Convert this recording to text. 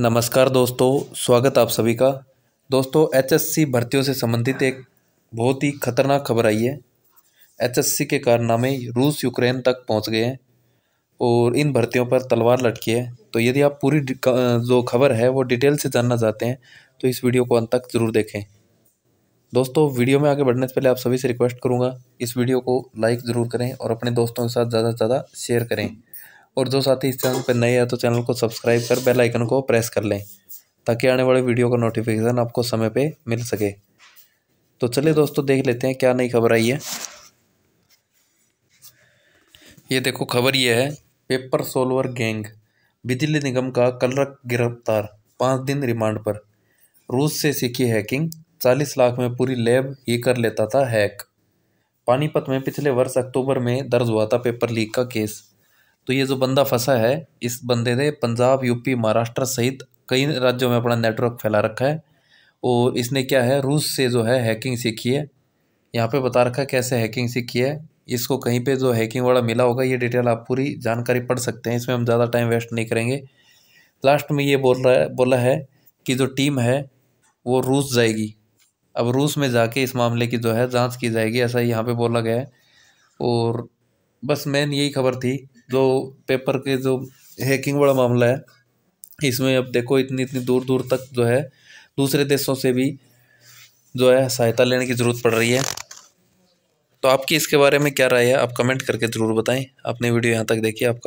नमस्कार दोस्तों स्वागत आप सभी का दोस्तों एचएससी भर्तियों से संबंधित एक बहुत ही खतरनाक खबर आई है एचएससी के कारनामे रूस यूक्रेन तक पहुंच गए हैं और इन भर्तियों पर तलवार लटकी है तो यदि आप पूरी जो खबर है वो डिटेल से जानना चाहते हैं तो इस वीडियो को अंत तक ज़रूर देखें दोस्तों वीडियो में आगे बढ़ने से पहले आप सभी से रिक्वेस्ट करूँगा इस वीडियो को लाइक ज़रूर करें और अपने दोस्तों के साथ ज़्यादा से ज़्यादा शेयर करें और जो साथी इस चैनल पर नए हैं तो चैनल को सब्सक्राइब कर बेल आइकन को प्रेस कर लें ताकि आने वाले वीडियो का नोटिफिकेशन आपको समय पे मिल सके तो चलिए दोस्तों देख लेते हैं क्या नई खबर आई है ये देखो खबर ये है पेपर सोलवर गैंग बिजली निगम का कलरक गिरफ्तार पाँच दिन रिमांड पर रूस से सीखी हैकिंग चालीस लाख में पूरी लैब ही कर लेता था हैक पानीपत में पिछले वर्ष अक्टूबर में दर्ज हुआ था पेपर लीक का केस तो ये जो बंदा फंसा है इस बंदे ने पंजाब यूपी महाराष्ट्र सहित कई राज्यों में अपना नेटवर्क फैला रखा है और इसने क्या है रूस से जो है हैकिंग सीखी है यहाँ पे बता रखा है कैसे हैकिंग सीखी है इसको कहीं पे जो हैकिंग वाला मिला होगा ये डिटेल आप पूरी जानकारी पढ़ सकते हैं इसमें हम ज़्यादा टाइम वेस्ट नहीं करेंगे लास्ट में ये बोल रहा है बोला है कि जो टीम है वो रूस जाएगी अब रूस में जाके इस मामले की जो है जाँच की जाएगी ऐसा यहाँ पर बोला गया है और बस मेन यही खबर थी जो पेपर के जो हैकिंग वाला मामला है इसमें अब देखो इतनी इतनी दूर दूर तक जो है दूसरे देशों से भी जो है सहायता लेने की ज़रूरत पड़ रही है तो आपकी इसके बारे में क्या राय है आप कमेंट करके ज़रूर बताएं आपने वीडियो यहाँ तक देखिए आपका